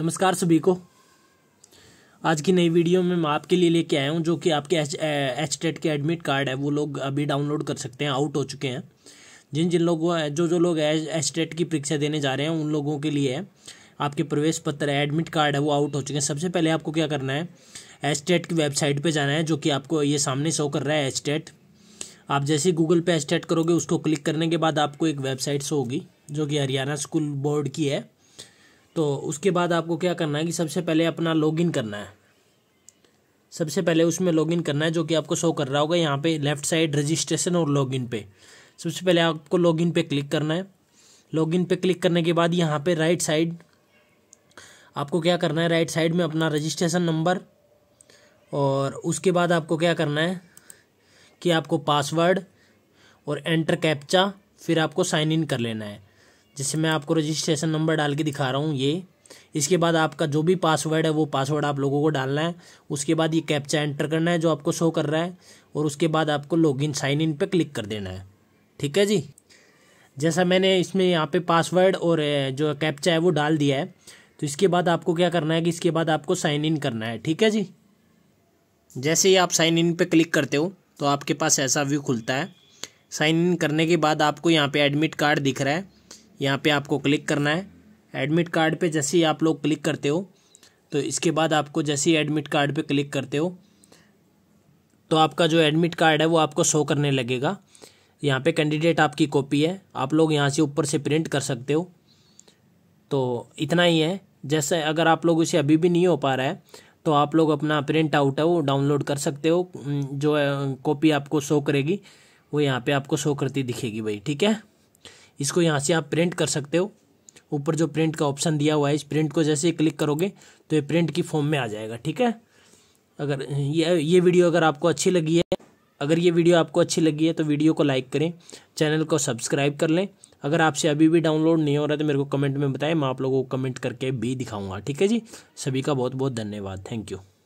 नमस्कार सभी को आज की नई वीडियो में मैं आपके लिए लेके आया हूँ जो कि आपके एच एच टेट के एडमिट कार्ड है वो लोग अभी डाउनलोड कर सकते हैं आउट हो चुके हैं जिन जिन लोगों जो जो लोग एच टेट की परीक्षा देने जा रहे हैं उन लोगों के लिए है आपके प्रवेश पत्र है एडमिट कार्ड है वो आउट हो चुके हैं सबसे पहले आपको क्या करना है एच टेट की वेबसाइट पर जाना है जो कि आपको ये सामने शो कर रहा है एच टेट आप जैसे गूगल पे एच टेट करोगे उसको क्लिक करने के बाद आपको एक वेबसाइट शो होगी जो कि हरियाणा स्कूल बोर्ड की है तो उसके बाद आपको क्या करना है कि सबसे पहले अपना लॉगिन करना है सबसे पहले उसमें लॉगिन करना है जो कि आपको शो कर रहा होगा यहाँ पे लेफ्ट साइड रजिस्ट्रेशन और लॉगिन पे सबसे पहले आपको लॉगिन पे क्लिक करना है लॉगिन पे क्लिक करने के बाद यहाँ पे राइट साइड आपको क्या करना है राइट साइड में अपना रजिस्ट्रेशन नंबर और उसके बाद आपको क्या करना है कि आपको पासवर्ड और एंटर कैप्चा फिर आपको साइन इन कर लेना है जिससे मैं आपको रजिस्ट्रेशन नंबर डाल के दिखा रहा हूँ ये इसके बाद आपका जो भी पासवर्ड है वो पासवर्ड आप लोगों को डालना है उसके बाद ये कैप्चा एंटर करना है जो आपको शो कर रहा है और उसके बाद आपको लॉगिन साइन इन पे क्लिक कर देना है ठीक है जी जैसा मैंने इसमें यहाँ पे पासवर्ड और जो कैप्चा है वो डाल दिया है तो इसके बाद आपको क्या करना है कि इसके बाद आपको साइन इन करना है ठीक है जी जैसे ही आप साइन इन पर क्लिक करते हो तो आपके पास ऐसा व्यू खुलता है साइन इन करने के बाद आपको यहाँ पर एडमिट कार्ड दिख रहा है यहाँ पे आपको क्लिक करना है एडमिट कार्ड पे जैसे ही आप लोग क्लिक करते हो तो इसके बाद आपको जैसे ही एडमिट कार्ड पे क्लिक करते हो तो आपका जो एडमिट कार्ड है वो आपको शो करने लगेगा यहाँ पे कैंडिडेट आपकी कॉपी है आप लोग यहाँ से ऊपर से प्रिंट कर सकते हो तो इतना ही है जैसे अगर आप लोग इसे अभी भी नहीं हो पा रहा है तो आप लोग अपना प्रिंट आउट है वो डाउनलोड कर सकते हो जो कॉपी आपको शो करेगी वो यहाँ पे आपको शो करती दिखेगी भाई ठीक है इसको यहाँ से आप प्रिंट कर सकते हो ऊपर जो प्रिंट का ऑप्शन दिया हुआ है इस प्रिंट को जैसे क्लिक करोगे तो ये प्रिंट की फॉर्म में आ जाएगा ठीक है अगर ये ये वीडियो अगर आपको अच्छी लगी है अगर ये वीडियो आपको अच्छी लगी है तो वीडियो को लाइक करें चैनल को सब्सक्राइब कर लें अगर आपसे अभी भी डाउनलोड नहीं हो रहा तो मेरे को कमेंट में बताएं मैं आप लोगों को कमेंट करके भी दिखाऊंगा ठीक है जी सभी का बहुत बहुत धन्यवाद थैंक यू